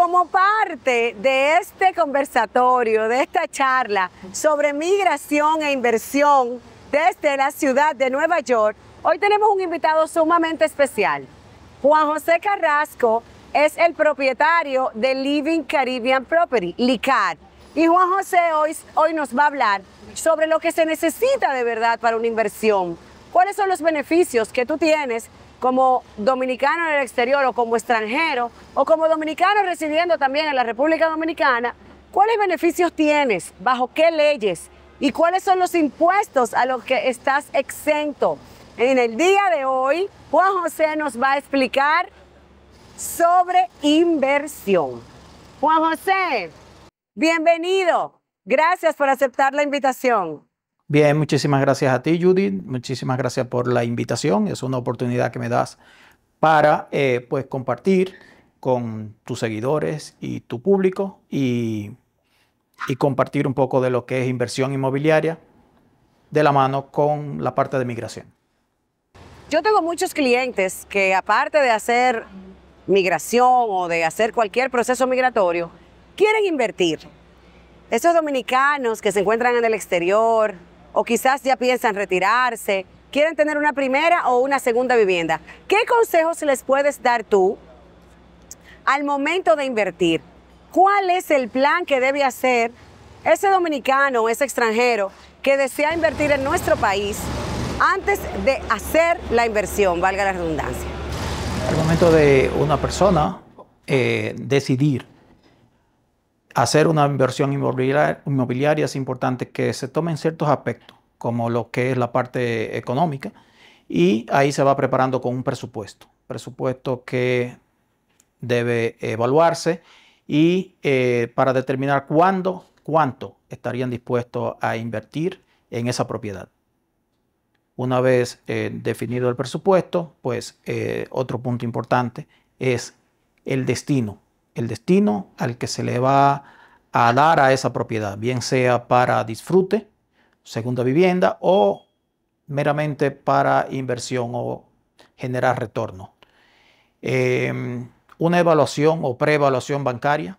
como parte de este conversatorio, de esta charla sobre migración e inversión desde la ciudad de Nueva York, hoy tenemos un invitado sumamente especial. Juan José Carrasco es el propietario de Living Caribbean Property, LICAR. Y Juan José hoy, hoy nos va a hablar sobre lo que se necesita de verdad para una inversión. ¿Cuáles son los beneficios que tú tienes como dominicano en el exterior o como extranjero o como dominicano residiendo también en la República Dominicana, ¿cuáles beneficios tienes? ¿Bajo qué leyes? ¿Y cuáles son los impuestos a los que estás exento? En el día de hoy, Juan José nos va a explicar sobre inversión. Juan José, bienvenido. Gracias por aceptar la invitación. Bien, muchísimas gracias a ti, Judith. Muchísimas gracias por la invitación. Es una oportunidad que me das para eh, pues, compartir con tus seguidores y tu público y, y compartir un poco de lo que es inversión inmobiliaria de la mano con la parte de migración. Yo tengo muchos clientes que aparte de hacer migración o de hacer cualquier proceso migratorio, quieren invertir. Esos dominicanos que se encuentran en el exterior, o quizás ya piensan retirarse, quieren tener una primera o una segunda vivienda. ¿Qué consejos les puedes dar tú al momento de invertir? ¿Cuál es el plan que debe hacer ese dominicano o ese extranjero que desea invertir en nuestro país antes de hacer la inversión, valga la redundancia? el momento de una persona eh, decidir hacer una inversión inmobiliaria, es importante que se tomen ciertos aspectos, como lo que es la parte económica, y ahí se va preparando con un presupuesto, presupuesto que debe evaluarse y eh, para determinar cuándo, cuánto estarían dispuestos a invertir en esa propiedad. Una vez eh, definido el presupuesto, pues eh, otro punto importante es el destino el destino al que se le va a dar a esa propiedad, bien sea para disfrute, segunda vivienda o meramente para inversión o generar retorno. Em, una evaluación o preevaluación bancaria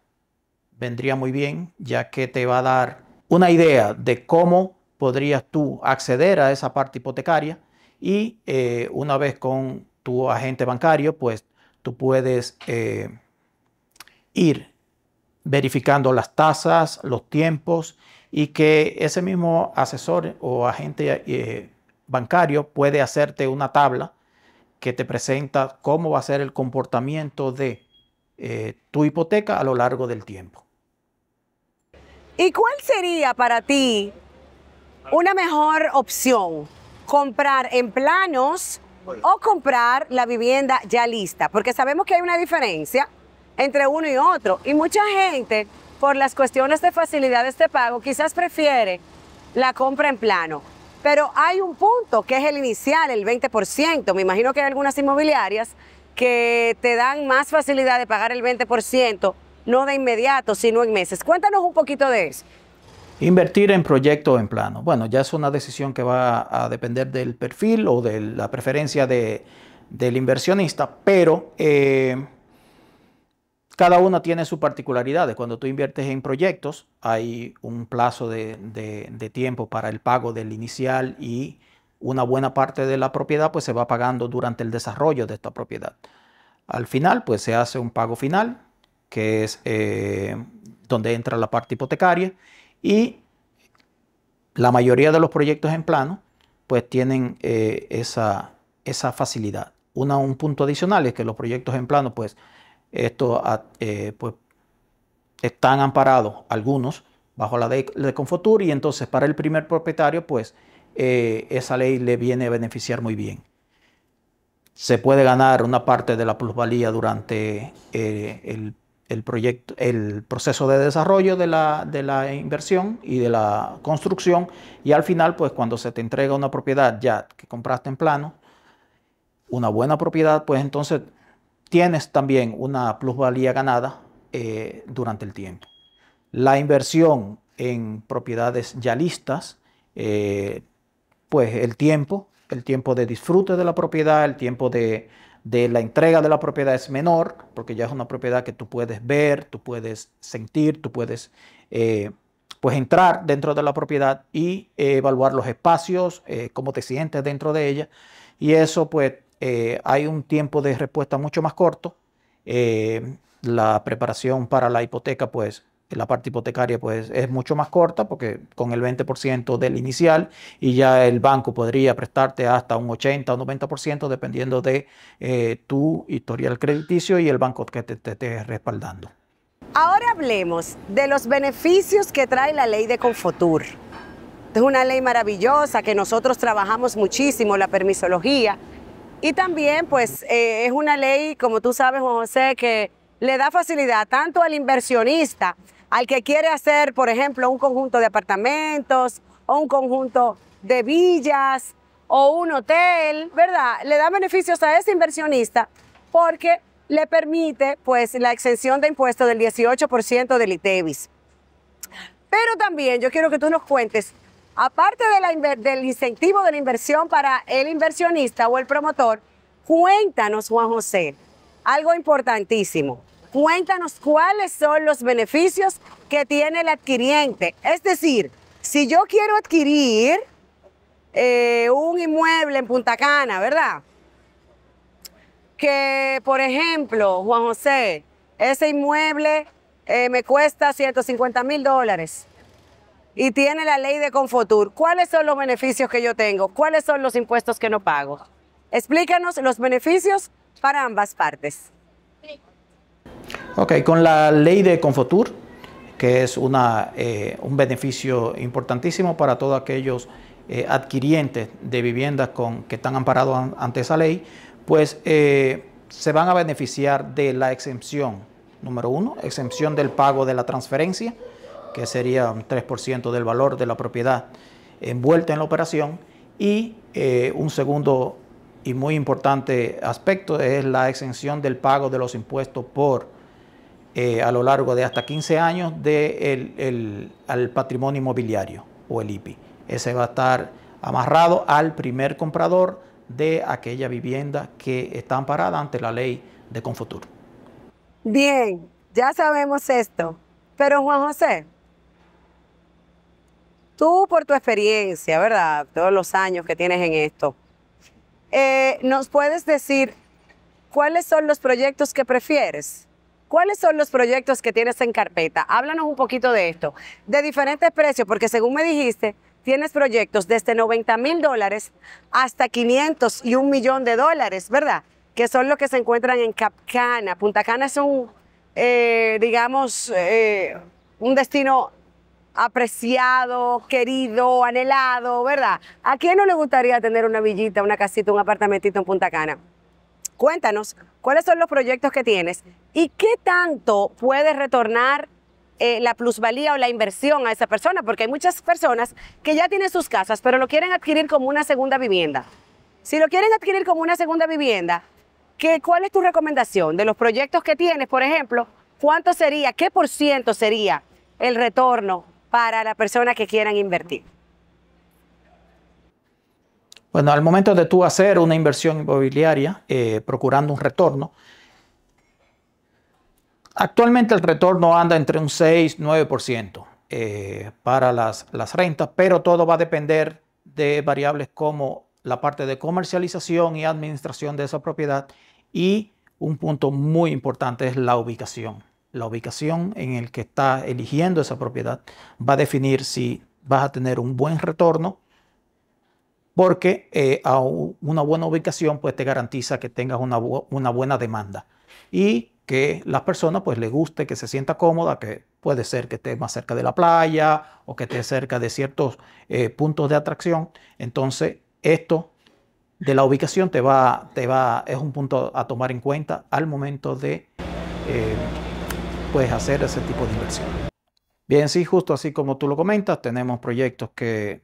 vendría muy bien, ya que te va a dar una idea de cómo podrías tú acceder a esa parte hipotecaria y eh, una vez con tu agente bancario, pues tú puedes eh, ir verificando las tasas, los tiempos y que ese mismo asesor o agente eh, bancario puede hacerte una tabla que te presenta cómo va a ser el comportamiento de eh, tu hipoteca a lo largo del tiempo. ¿Y cuál sería para ti una mejor opción? ¿Comprar en planos o comprar la vivienda ya lista? Porque sabemos que hay una diferencia entre uno y otro. Y mucha gente, por las cuestiones de facilidades de pago, quizás prefiere la compra en plano. Pero hay un punto que es el inicial, el 20%. Me imagino que hay algunas inmobiliarias que te dan más facilidad de pagar el 20%, no de inmediato, sino en meses. Cuéntanos un poquito de eso. Invertir en proyecto en plano. Bueno, ya es una decisión que va a depender del perfil o de la preferencia del inversionista, pero eh, cada una tiene su particularidades. Cuando tú inviertes en proyectos, hay un plazo de, tiempo para el pago del inicial y una buena parte de la propiedad pues se va pagando durante el desarrollo de esta propiedad. Al final pues se hace un pago final, que es eh, donde entra la parte hipotecaria y la mayoría de los proyectos en plano pues tienen eh, esa, facilidad. Una, un punto adicional es que los proyectos en plano pues esto, ah, eh, pues, están amparados algunos bajo la ley de Confotur y entonces para el primer propietario, pues, eh, esa ley le viene a beneficiar muy bien. Se puede ganar una parte de la plusvalía durante eh, el, proyecto, el proceso de desarrollo de la, de la inversión y de la construcción y al final, pues, cuando se te entrega una propiedad ya que compraste en plano, una buena propiedad, pues entonces tienes también una plusvalía ganada eh, durante el tiempo. La inversión en propiedades ya listas, eh, pues el tiempo, el tiempo de disfrute de la propiedad, el tiempo de, la entrega de la propiedad es menor, porque ya es una propiedad que tú puedes ver, tú puedes sentir, tú puedes eh, pues entrar dentro de la propiedad y evaluar los espacios, cómo te sientes dentro de ella. Y eso pues eh, hay un tiempo de respuesta mucho más corto. Eh, la preparación para la hipoteca, pues la parte hipotecaria pues es mucho más corta porque con el 20% del inicial y ya el banco podría prestarte hasta un 80 o 90% dependiendo de eh, tu historial crediticio y el banco que te esté respaldando. Ahora hablemos de los beneficios que trae la ley de Confotur. Es una ley maravillosa que nosotros trabajamos muchísimo, la permisología, y también, pues, eh, es una ley, como tú sabes, Juan José, que le da facilidad tanto al inversionista, al que quiere hacer, por ejemplo, un conjunto de apartamentos o un conjunto de villas o un hotel, ¿verdad? Le da beneficios a ese inversionista porque le permite, pues, la exención de impuestos del 18% del ITEVIS. Pero también yo quiero que tú nos cuentes aparte del incentivo de la inversión para el inversionista o el promotor, cuéntanos, Juan José, algo importantísimo. Cuéntanos cuáles son los beneficios que tiene el adquiriente. Es decir, si yo quiero adquirir eh, un inmueble en Punta Cana, ¿verdad? Que, por ejemplo, Juan José, ese inmueble eh, me cuesta 150 mil dólares y tiene la ley de Confotur, ¿cuáles son los beneficios que yo tengo? ¿Cuáles son los impuestos que no pago? Explícanos los beneficios para ambas partes. Ok, con la ley de Confotur, que es una, eh, un beneficio importantísimo para todos aquellos eh, adquirientes de viviendas con, que están amparados ante esa ley, pues eh, se van a beneficiar de la exención, número uno, exención del pago de la transferencia, que sería un 3% del valor de la propiedad envuelta en la operación. Y eh, un segundo y muy importante aspecto es la exención del pago de los impuestos por eh, a lo largo de hasta 15 años de el, al patrimonio inmobiliario o el IPI. Ese va a estar amarrado al primer comprador de aquella vivienda que está amparada ante la ley de Confutur. Bien, ya sabemos esto, pero Juan José, Tú, por tu experiencia, ¿verdad? Todos los años que tienes en esto, eh, ¿nos puedes decir cuáles son los proyectos que prefieres? ¿Cuáles son los proyectos que tienes en carpeta? Háblanos un poquito de esto, de diferentes precios, porque según me dijiste, tienes proyectos desde 90 mil dólares hasta 500 y un millón de dólares, ¿verdad? Que son los que se encuentran en Capcana. Punta Cana es un, eh, digamos, eh, un destino apreciado, querido, anhelado, ¿verdad? ¿A quién no le gustaría tener una villita, una casita, un apartamentito en Punta Cana? Cuéntanos, ¿cuáles son los proyectos que tienes y qué tanto puede retornar eh, la plusvalía o la inversión a esa persona? Porque hay muchas personas que ya tienen sus casas, pero lo quieren adquirir como una segunda vivienda. Si lo quieren adquirir como una segunda vivienda, ¿qué, ¿cuál es tu recomendación de los proyectos que tienes, por ejemplo? ¿Cuánto sería, qué por ciento sería el retorno para la persona que quieran invertir? Bueno, al momento de tú hacer una inversión inmobiliaria eh, procurando un retorno, actualmente el retorno anda entre un 6 y 9% para las, las rentas, pero todo va a depender de variables como la parte de comercialización y administración de esa propiedad y un punto muy importante es la ubicación la ubicación en el que está eligiendo esa propiedad va a definir si vas a tener un buen retorno porque eh, a una buena ubicación pues te garantiza que tengas una, buena demanda y que las personas pues le guste, que se sienta cómoda, que puede ser que esté más cerca de la playa o que esté cerca de ciertos eh, puntos de atracción. Entonces esto de la ubicación te va, te va, es un punto a tomar en cuenta al momento de... Eh, puedes hacer ese tipo de inversión. Bien, sí, justo así como tú lo comentas, tenemos proyectos que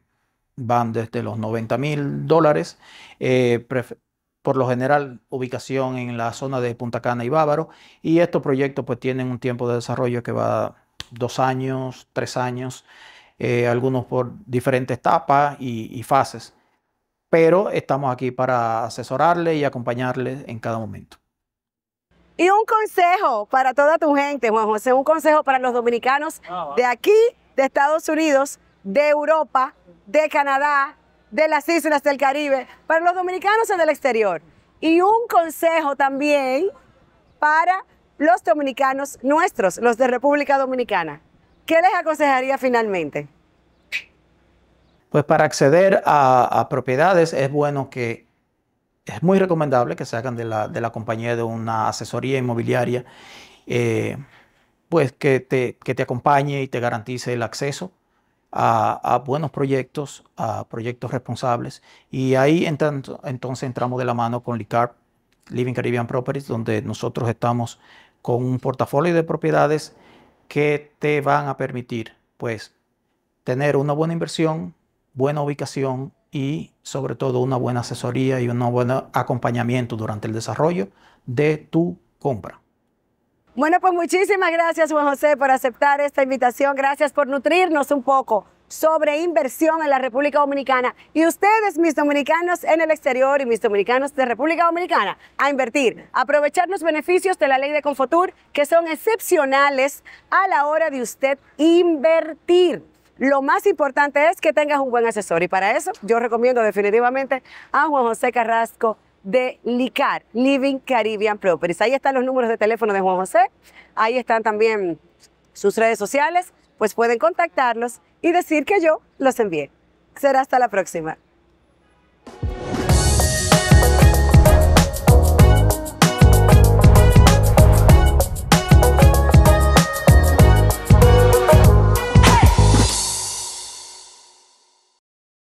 van desde los 90 mil dólares, eh, por lo general ubicación en la zona de Punta Cana y Bávaro, y estos proyectos pues tienen un tiempo de desarrollo que va dos años, tres años, eh, algunos por diferentes etapas y, y fases, pero estamos aquí para asesorarle y acompañarle en cada momento. Y un consejo para toda tu gente, Juan José, un consejo para los dominicanos ah, de aquí, de Estados Unidos, de Europa, de Canadá, de las islas del Caribe, para los dominicanos en el exterior. Y un consejo también para los dominicanos nuestros, los de República Dominicana. ¿Qué les aconsejaría finalmente? Pues para acceder a, propiedades es bueno que es muy recomendable que se hagan de la, compañía de una asesoría inmobiliaria, eh, pues que te, te, acompañe y te garantice el acceso a, buenos proyectos, a proyectos responsables. Y ahí entonces entramos de la mano con LICARP, Living Caribbean Properties, donde nosotros estamos con un portafolio de propiedades que te van a permitir, pues, tener una buena inversión, buena ubicación, y sobre todo una buena asesoría y un buen acompañamiento durante el desarrollo de tu compra. Bueno, pues muchísimas gracias Juan José por aceptar esta invitación. Gracias por nutrirnos un poco sobre inversión en la República Dominicana y ustedes, mis dominicanos en el exterior y mis dominicanos de República Dominicana, a invertir, aprovechar los beneficios de la ley de Confotur que son excepcionales a la hora de usted invertir. Lo más importante es que tengas un buen asesor y para eso yo recomiendo definitivamente a Juan José Carrasco de LICAR, Living Caribbean Properties. Ahí están los números de teléfono de Juan José, ahí están también sus redes sociales, pues pueden contactarlos y decir que yo los envié. Será hasta la próxima.